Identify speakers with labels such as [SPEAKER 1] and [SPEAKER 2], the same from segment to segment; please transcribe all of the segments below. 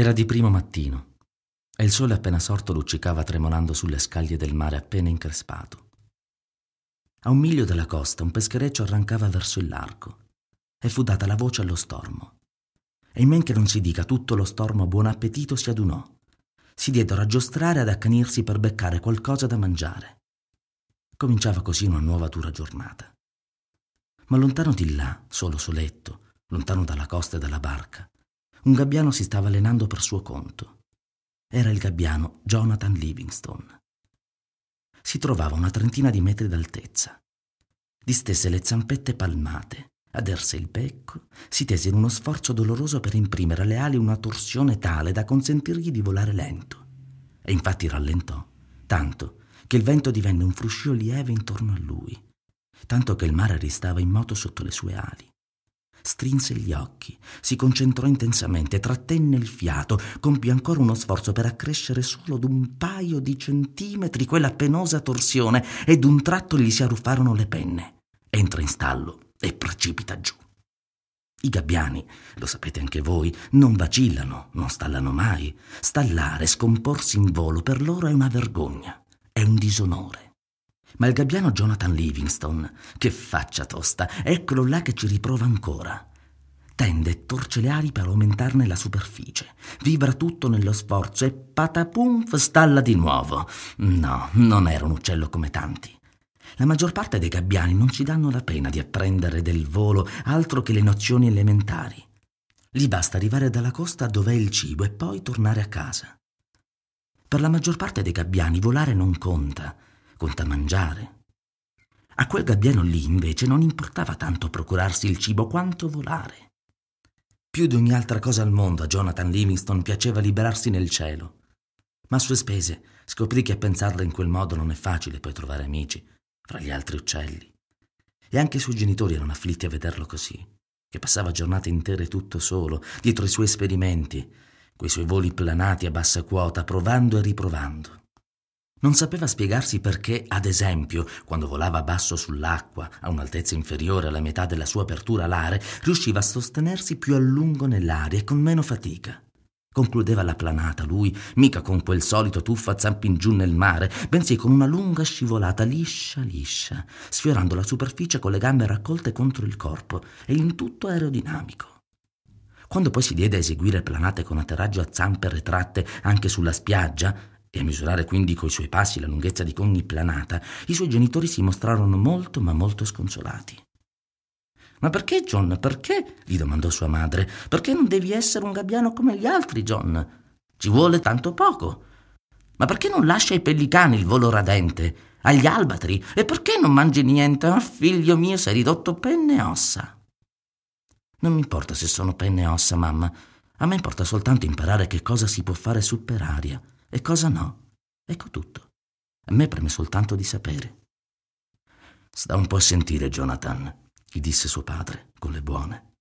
[SPEAKER 1] Era di primo mattino e il sole appena sorto luccicava tremolando sulle scaglie del mare appena increspato. A un miglio dalla costa un peschereccio arrancava verso il largo e fu data la voce allo stormo. E in men che non si dica tutto lo stormo a buon appetito si adunò. Si diedero a giostrare ad accanirsi per beccare qualcosa da mangiare. Cominciava così una nuova dura giornata. Ma lontano di là, solo soletto, lontano dalla costa e dalla barca, un gabbiano si stava allenando per suo conto. Era il gabbiano Jonathan Livingstone. Si trovava a una trentina di metri d'altezza. Distese le zampette palmate, aderse il becco, si tese in uno sforzo doloroso per imprimere alle ali una torsione tale da consentirgli di volare lento. E infatti rallentò, tanto che il vento divenne un fruscio lieve intorno a lui, tanto che il mare ristava in moto sotto le sue ali. Strinse gli occhi, si concentrò intensamente, trattenne il fiato, compì ancora uno sforzo per accrescere solo d'un paio di centimetri quella penosa torsione e d'un tratto gli si arruffarono le penne. Entra in stallo e precipita giù. I gabbiani, lo sapete anche voi, non vacillano, non stallano mai. Stallare, scomporsi in volo per loro è una vergogna, è un disonore. Ma il gabbiano Jonathan Livingstone, che faccia tosta, eccolo là che ci riprova ancora. Tende e torce le ali per aumentarne la superficie. Vibra tutto nello sforzo e patapumf stalla di nuovo. No, non era un uccello come tanti. La maggior parte dei gabbiani non ci danno la pena di apprendere del volo altro che le nozioni elementari. Gli basta arrivare dalla costa dove è il cibo e poi tornare a casa. Per la maggior parte dei gabbiani volare non conta, conta mangiare. A quel gabbiano lì invece non importava tanto procurarsi il cibo quanto volare. Più di ogni altra cosa al mondo a Jonathan Livingston piaceva liberarsi nel cielo. Ma a sue spese scoprì che a pensarla in quel modo non è facile poi trovare amici fra gli altri uccelli. E anche i suoi genitori erano afflitti a vederlo così, che passava giornate intere tutto solo, dietro i suoi esperimenti, quei suoi voli planati a bassa quota, provando e riprovando. Non sapeva spiegarsi perché, ad esempio, quando volava basso sull'acqua, a un'altezza inferiore alla metà della sua apertura alare, riusciva a sostenersi più a lungo nell'aria e con meno fatica. Concludeva la planata lui, mica con quel solito tuffo a zampi in giù nel mare, bensì con una lunga scivolata liscia liscia, sfiorando la superficie con le gambe raccolte contro il corpo, e in tutto aerodinamico. Quando poi si diede a eseguire planate con atterraggio a zampe retratte anche sulla spiaggia, e a misurare quindi coi suoi passi la lunghezza di ogni planata, i suoi genitori si mostrarono molto ma molto sconsolati. Ma perché, John? Perché? gli domandò sua madre. Perché non devi essere un gabbiano come gli altri, John? Ci vuole tanto poco. Ma perché non lascia ai pellicani il volo radente, agli albatri? E perché non mangi niente? Ah, oh, figlio mio, sei ridotto penne e ossa. Non mi importa se sono penne e ossa, mamma. A me importa soltanto imparare che cosa si può fare su per aria e cosa no. Ecco tutto. A me preme soltanto di sapere. Sta un po' a sentire, Jonathan, gli disse suo padre, con le buone.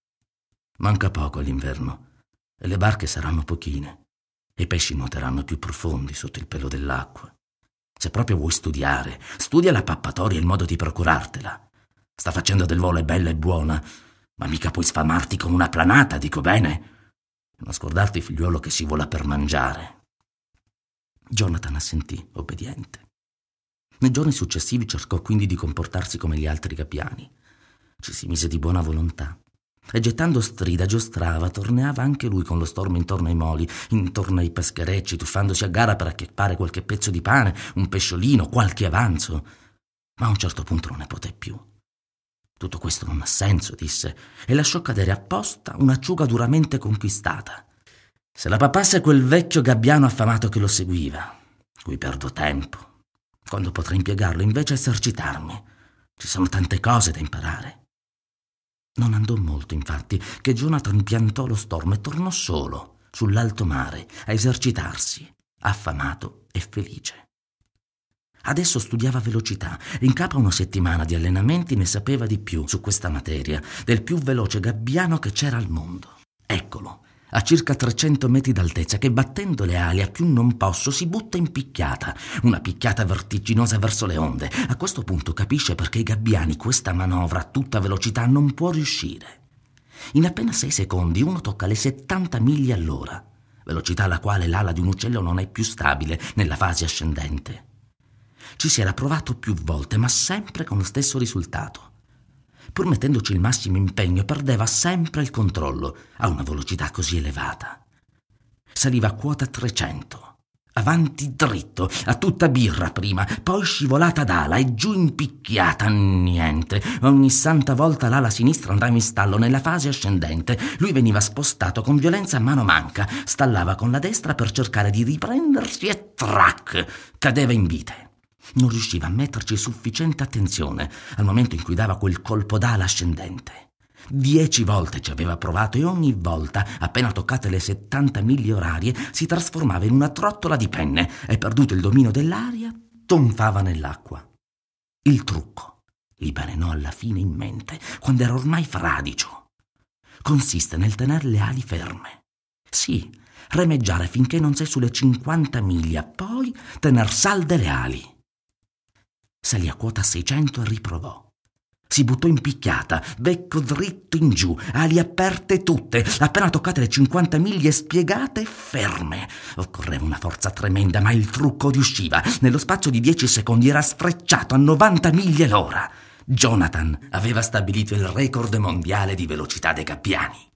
[SPEAKER 1] Manca poco all'inverno e le barche saranno pochine e i pesci nuoteranno più profondi sotto il pelo dell'acqua. Se proprio vuoi studiare, studia la pappatoria e il modo di procurartela. Sta facendo del volo è bella e buona, ma mica puoi sfamarti con una planata, dico bene. Non scordarti, figliuolo, che si vola per mangiare, Jonathan assentì, obbediente. Nei giorni successivi cercò quindi di comportarsi come gli altri gabbiani. Ci si mise di buona volontà e gettando strida giostrava, torneava anche lui con lo stormo intorno ai moli, intorno ai pescherecci, tuffandosi a gara per acchiappare qualche pezzo di pane, un pesciolino, qualche avanzo. Ma a un certo punto non ne poté più. Tutto questo non ha senso, disse, e lasciò cadere apposta un'acciuga duramente conquistata. Se la papasse quel vecchio gabbiano affamato che lo seguiva, cui perdo tempo, quando potrei impiegarlo invece a esercitarmi. Ci sono tante cose da imparare. Non andò molto, infatti, che Jonathan piantò lo stormo e tornò solo, sull'alto mare, a esercitarsi, affamato e felice. Adesso studiava velocità. In capo a una settimana di allenamenti ne sapeva di più su questa materia, del più veloce gabbiano che c'era al mondo. Eccolo, a circa 300 metri d'altezza che battendo le ali a più non posso si butta in picchiata, una picchiata vertiginosa verso le onde. A questo punto capisce perché i gabbiani questa manovra a tutta velocità non può riuscire. In appena 6 secondi uno tocca le 70 miglia all'ora, velocità alla quale l'ala di un uccello non è più stabile nella fase ascendente. Ci si era provato più volte, ma sempre con lo stesso risultato pur mettendoci il massimo impegno, perdeva sempre il controllo a una velocità così elevata. Saliva a quota 300 avanti dritto, a tutta birra prima, poi scivolata d'ala e giù impicchiata niente. Ogni santa volta l'ala sinistra andava in stallo nella fase ascendente. Lui veniva spostato con violenza a mano manca, stallava con la destra per cercare di riprendersi e trac, cadeva in vite. Non riusciva a metterci sufficiente attenzione al momento in cui dava quel colpo d'ala ascendente. Dieci volte ci aveva provato e ogni volta, appena toccate le 70 miglia orarie, si trasformava in una trottola di penne e, perduto il dominio dell'aria, tonfava nell'acqua. Il trucco gli balenò alla fine in mente, quando era ormai fradicio. Consiste nel tenere le ali ferme. Sì, remeggiare finché non sei sulle 50 miglia, poi tener salde le ali salì a quota 600 e riprovò. Si buttò in picchiata, becco dritto in giù, ali aperte tutte, appena toccate le 50 miglia spiegate e ferme. Occorreva una forza tremenda, ma il trucco riusciva. Nello spazio di 10 secondi era sfrecciato a 90 miglia l'ora. Jonathan aveva stabilito il record mondiale di velocità dei gabbiani.